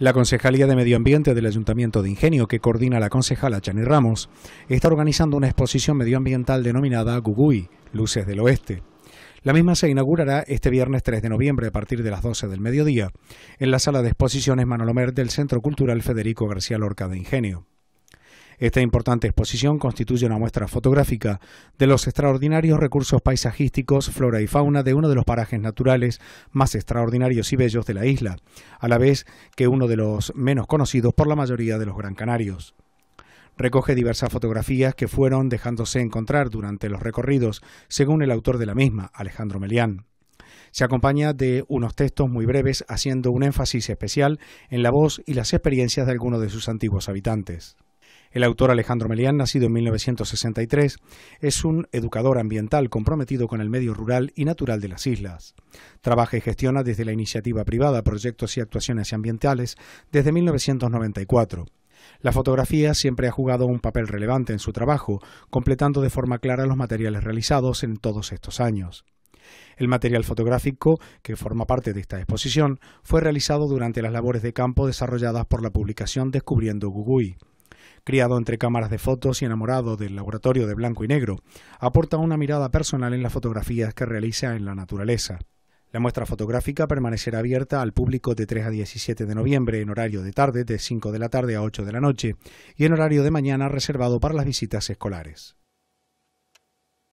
La Concejalía de Medio Ambiente del Ayuntamiento de Ingenio, que coordina la concejala Chani Ramos, está organizando una exposición medioambiental denominada Gugui, Luces del Oeste. La misma se inaugurará este viernes 3 de noviembre a partir de las 12 del mediodía en la sala de exposiciones Manolomer del Centro Cultural Federico García Lorca de Ingenio. Esta importante exposición constituye una muestra fotográfica de los extraordinarios recursos paisajísticos, flora y fauna de uno de los parajes naturales más extraordinarios y bellos de la isla, a la vez que uno de los menos conocidos por la mayoría de los gran canarios recoge diversas fotografías que fueron dejándose encontrar durante los recorridos, según el autor de la misma, Alejandro Melián. Se acompaña de unos textos muy breves haciendo un énfasis especial en la voz y las experiencias de algunos de sus antiguos habitantes. El autor Alejandro Melián, nacido en 1963, es un educador ambiental comprometido con el medio rural y natural de las islas. Trabaja y gestiona desde la iniciativa privada proyectos y actuaciones ambientales desde 1994. La fotografía siempre ha jugado un papel relevante en su trabajo, completando de forma clara los materiales realizados en todos estos años. El material fotográfico, que forma parte de esta exposición, fue realizado durante las labores de campo desarrolladas por la publicación Descubriendo Gugui. Criado entre cámaras de fotos y enamorado del laboratorio de blanco y negro, aporta una mirada personal en las fotografías que realiza en la naturaleza. La muestra fotográfica permanecerá abierta al público de 3 a 17 de noviembre en horario de tarde de 5 de la tarde a 8 de la noche y en horario de mañana reservado para las visitas escolares.